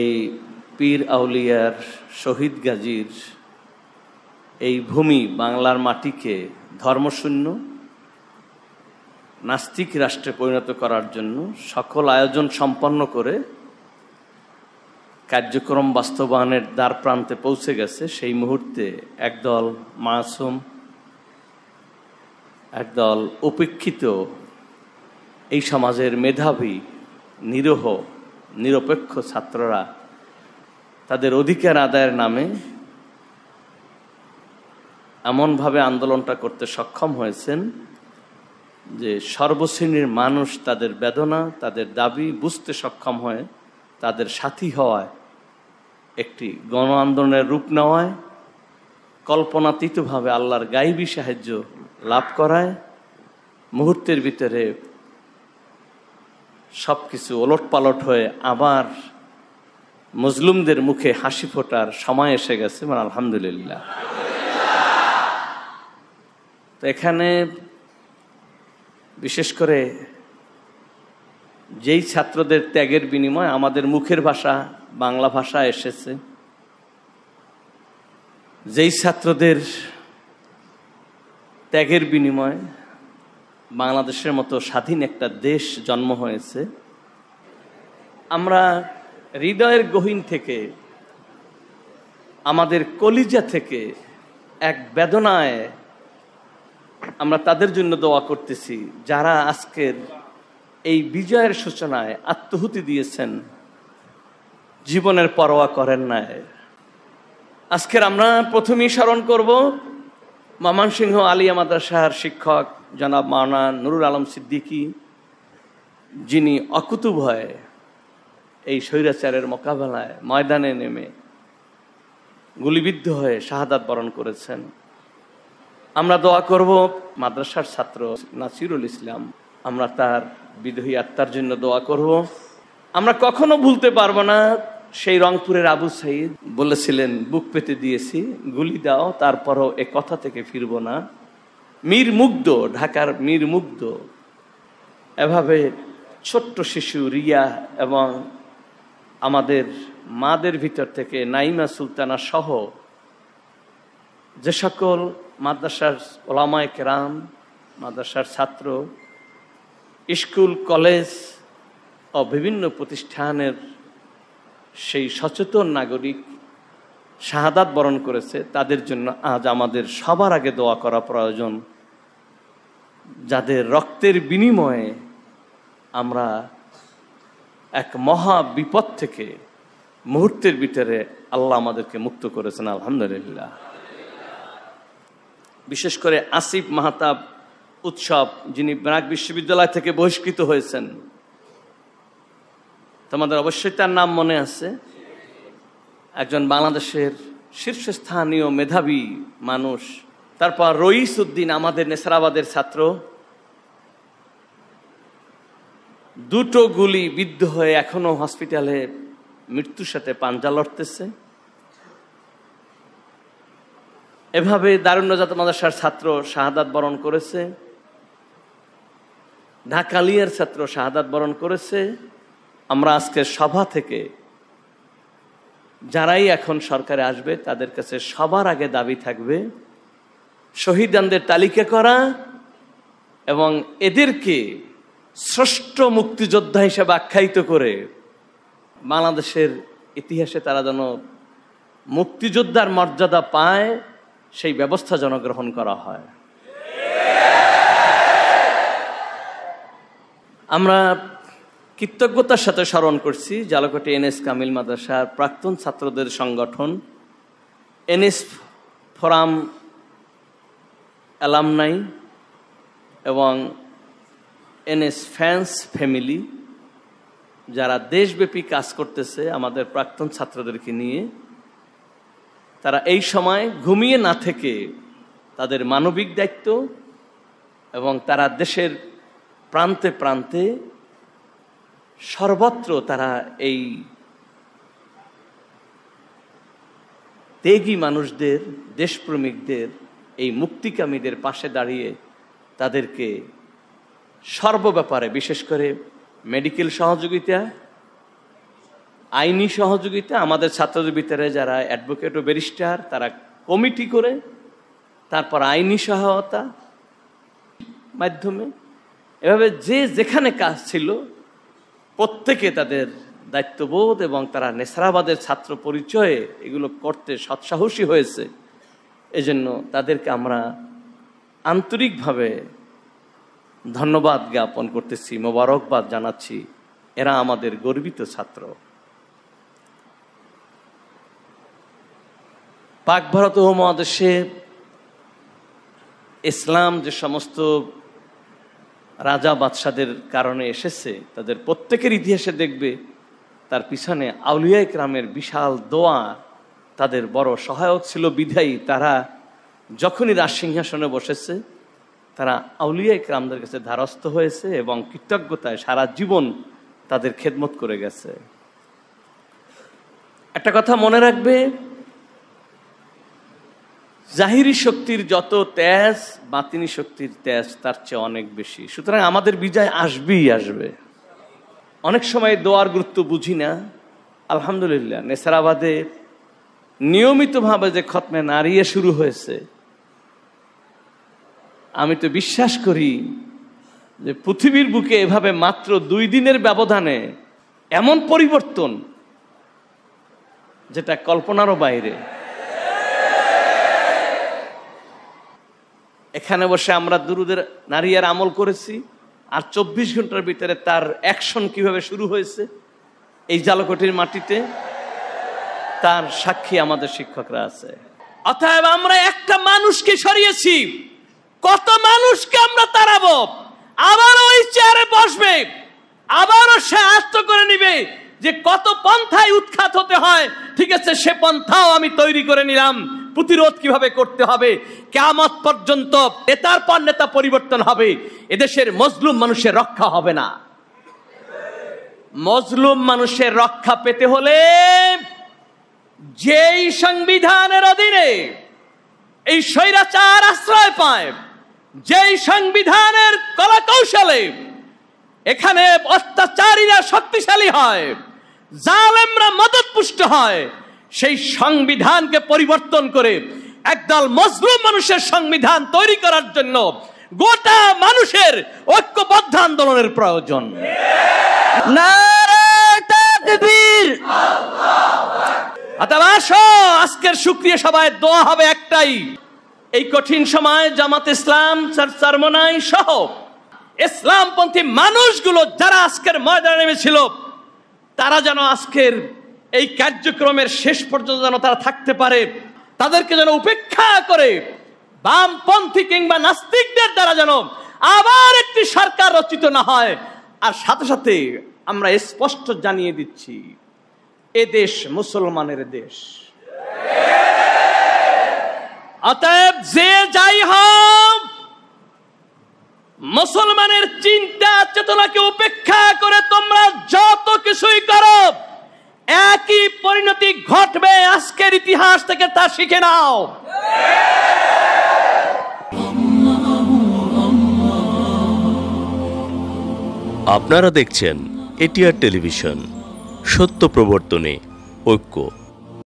এই পীর আউলিয়ার শহীদ গাজীর এই ভূমি বাংলার মাটিকে ধর্মশূন্য নাস্তিক রাষ্ট্রে পরিণত করার জন্য সকল আয়োজন সম্পন্ন করে কার্যক্রম বাস্তবায়নের দ্বার প্রান্তে পৌঁছে গেছে সেই মুহূর্তে একদল মাসুম একদল উপেক্ষিত এই সমাজের মেধাবী নিরহ নিরপেক্ষ ছাত্ররা তাদের অধিকার আদায়ের নামে এমনভাবে আন্দোলনটা করতে সক্ষম হয়েছেন যে সর্বশ্রেণীর মানুষ তাদের বেদনা তাদের দাবি বুঝতে সক্ষম হয় তাদের সাথী হওয়ায় একটি গণ আন্দোলনের রূপ নেওয়ায় কল্পনাতীতভাবে আল্লাহর গাইবী সাহায্য লাভ করায় মুহূর্তের ভিতরে সব কিছু ওলটপালট হয়ে আবার মুসলুমদের মুখে হাসি ফোটার সময় এসে গেছে মানে আলহামদুলিল্লাহ তো এখানে বিশেষ করে যেই ছাত্রদের ত্যাগের বিনিময় আমাদের মুখের ভাষা বাংলা ভাষা এসেছে যেই ছাত্রদের ত্যাগের বিনিময় বাংলাদেশের মতো স্বাধীন একটা দেশ জন্ম হয়েছে আমরা হৃদয়ের গহীন থেকে আমাদের কলিজা থেকে এক বেদনায় আমরা তাদের জন্য দোয়া করতেছি যারা আজকের এই বিজয়ের সূচনায় আত্মহুতি দিয়েছেন জীবনের পরোয়া করেন নাই আজকের আমরা প্রথমেই স্মরণ করব মামান সিংহ আলিয়া মাদ্রাসার শিক্ষক জনাব মাওনা নুরুল আলম সিদ্দিকী যিনি অকুতুব হয় এই স্বৈরাচারের মোকাবেলায় ময়দানে নেমে গুলিবিদ্ধ হয়ে শাহাদাত বরণ করেছেন আমরা দোয়া করব মাদ্রাসার ছাত্র নাসিরুল ইসলাম আমরা তার বিদ্রোহী আত্মার জন্য দোয়া করব আমরা কখনো ভুলতে পারবো না সেই রংপুরের আবু সাইদ বলেছিলেন বুক পেতে দিয়েছি গুলি দাও তারপরও এ কথা থেকে ফিরবো না মীর মুগ্ধ ঢাকার মীর মুগ্ধ এভাবে ছোট্ট শিশু রিয়া এবং আমাদের মাদের ভিতর থেকে নাইমা সুলতানা সহ যে সকল মাদ্রাসার ওলামায় কেরাম মাদ্রাসার ছাত্র স্কুল কলেজ ও বিভিন্ন প্রতিষ্ঠানের সেই সচেতন নাগরিক শাহাদাত বরণ করেছে তাদের জন্য আজ আমাদের সবার আগে দোয়া করা প্রয়োজন যাদের রক্তের বিনিময়ে আমরা এক মহা বিপদ থেকে মুহূর্তের ভিতরে আল্লাহ আমাদেরকে মুক্ত করেছেন আলহামদুলিল্লাহ বিশেষ করে আসিফ মাহাতাব উৎসব যিনি ব্রাক বিশ্ববিদ্যালয় থেকে বহিষ্কৃত হয়েছেন তোমাদের অবশ্যই তার নাম মনে আছে একজন বাংলাদেশের শীর্ষস্থানীয় মেধাবী মানুষ তারপর রইস উদ্দিন আমাদের নেসরাবাদের ছাত্র দুটো গুলি বিদ্ধ হয়ে এখনো হসপিটালে মৃত্যুর সাথে পাঞ্জা লড়তেছে এভাবে দারুণ্যজাত মাদ্রাসার ছাত্র শাহাদাত বরণ করেছে ঢাকালিয়ার ছাত্র শাহাদাত বরণ করেছে আমরা আজকে সভা থেকে যারাই এখন সরকারে আসবে তাদের কাছে সবার আগে দাবি থাকবে শহীদানদের তালিকা করা এবং এদেরকে শ্রেষ্ঠ মুক্তিযোদ্ধা হিসেবে আখ্যায়িত করে বাংলাদেশের ইতিহাসে তারা যেন মুক্তিযোদ্ধার মর্যাদা পায় সেই ব্যবস্থা যেন গ্রহণ করা হয় আমরা কৃতজ্ঞতার সাথে স্মরণ করছি জালাকোটি এনএস কামিল মাদ্রাসার প্রাক্তন ছাত্রদের সংগঠন এনএস ফোরাম অ্যালামনাই এবং এনএস ফ্যান্স ফ্যামিলি যারা দেশব্যাপী কাজ করতেছে আমাদের প্রাক্তন ছাত্রদেরকে নিয়ে তারা এই সময় ঘুমিয়ে না থেকে তাদের মানবিক দায়িত্ব এবং তারা দেশের প্রান্তে প্রান্তে সর্বত্র তারা এই তেগি মানুষদের দেশপ্রেমিকদের এই মুক্তিকামীদের পাশে দাঁড়িয়ে তাদেরকে সর্ব ব্যাপারে বিশেষ করে মেডিকেল সহযোগিতা আইনি সহযোগিতা আমাদের ছাত্রদের ভিতরে যারা অ্যাডভোকেট ও ব্যারিস্টার তারা কমিটি করে তারপর আইনি সহায়তা মাধ্যমে এভাবে যে যেখানে কাজ ছিল প্রত্যেকে তাদের দায়িত্ববোধ এবং তারা নেসরাবাদের ছাত্র পরিচয়ে এগুলো করতে সৎসাহসী হয়েছে এজন্য তাদেরকে আমরা আন্তরিকভাবে ধন্যবাদ জ্ঞাপন করতেছি মোবারকবাদ জানাচ্ছি এরা আমাদের গর্বিত ছাত্র পাক ভারত উপমহাদেশে ইসলাম যে সমস্ত রাজা বাদশাদের কারণে এসেছে তাদের প্রত্যেকের ইতিহাসে দেখবে তার পিছনে আউলিয়া ইকরামের বিশাল দোয়া তাদের বড় সহায়ক ছিল বিধায়ী তারা যখনই রাজ সিংহাসনে বসেছে তারা আউলিয়া ইকরামদের কাছে ধারস্থ হয়েছে এবং কৃতজ্ঞতায় সারা জীবন তাদের খেদমত করে গেছে একটা কথা মনে রাখবে জাহিরি শক্তির যত তেজ বাতিনি শক্তির তেজ তার চেয়ে অনেক বেশি সুতরাং আমাদের বিজয় আসবেই আসবে অনেক সময় দোয়ার গুরুত্ব বুঝি না আলহামদুলিল্লাহ নেসারাবাদে নিয়মিতভাবে যে খতমে নারিয়ে শুরু হয়েছে আমি তো বিশ্বাস করি যে পৃথিবীর বুকে এভাবে মাত্র দুই দিনের ব্যবধানে এমন পরিবর্তন যেটা কল্পনারও বাইরে এখানে বসে আমরা দুরুদের নারিয়ার আমল করেছি আর চব্বিশ ঘন্টার ভিতরে তার অ্যাকশন কিভাবে শুরু হয়েছে এই জালকটির মাটিতে তার সাক্ষী আমাদের শিক্ষকরা আছে অতএব আমরা একটা মানুষকে সরিয়েছি কত মানুষকে আমরা তাড়াবো আবার ওই চেয়ারে বসবে আবারও সে আস্ত করে নিবে যে কত পন্থায় উৎখাত হতে হয় ঠিক আছে সে পন্থাও আমি তৈরি করে নিলাম প্রতিরোধ কিভাবে করতে হবে কেমত পর্যন্ত নেতার পর নেতা পরিবর্তন হবে এদেশের মজলুম মানুষের রক্ষা হবে না মজলুম মানুষের রক্ষা পেতে হলে যেই সংবিধানের অধীনে এই স্বৈরাচার আশ্রয় পায় যেই সংবিধানের কলা কৌশলে এখানে অত্যাচারীরা শক্তিশালী হয় জালেমরা মদত পুষ্ট হয় সেই সংবিধানকে পরিবর্তন করে একদল মজলুম মানুষের সংবিধান তৈরি করার জন্য গোটা মানুষের ঐক্যবদ্ধ আন্দোলনের প্রয়োজন আচ্ছা, আজকের সুক্রিয়া সভায় দোয়া হবে একটাই এই কঠিন সময় জামাত ইসলাম চরমনাই সহ ইসলামপন্থী মানুষগুলো যারা আজকের ময়দানে নেমেছিল তারা যেন আজকের এই কার্যক্রমের শেষ পর্যন্ত যেন তারা থাকতে পারে তাদেরকে যেন উপেক্ষা করে বামপন্থী কিংবা নাস্তিকদের দ্বারা যেন আবার একটি সরকার রচিত না হয় আর সাথে সাথে আমরা স্পষ্ট জানিয়ে দিচ্ছি এ দেশ মুসলমানের দেশ অতএব যে যাই হোক মুসলমানের চিন্তা চেতনাকে উপেক্ষা করে তোমরা যত কিছুই করো একই পরিণতি ঘটবে আজকের ইতিহাস থেকে তা শিখে নাও আপনারা দেখছেন এটিআর টেলিভিশন সত্য প্রবর্তনে ঐক্য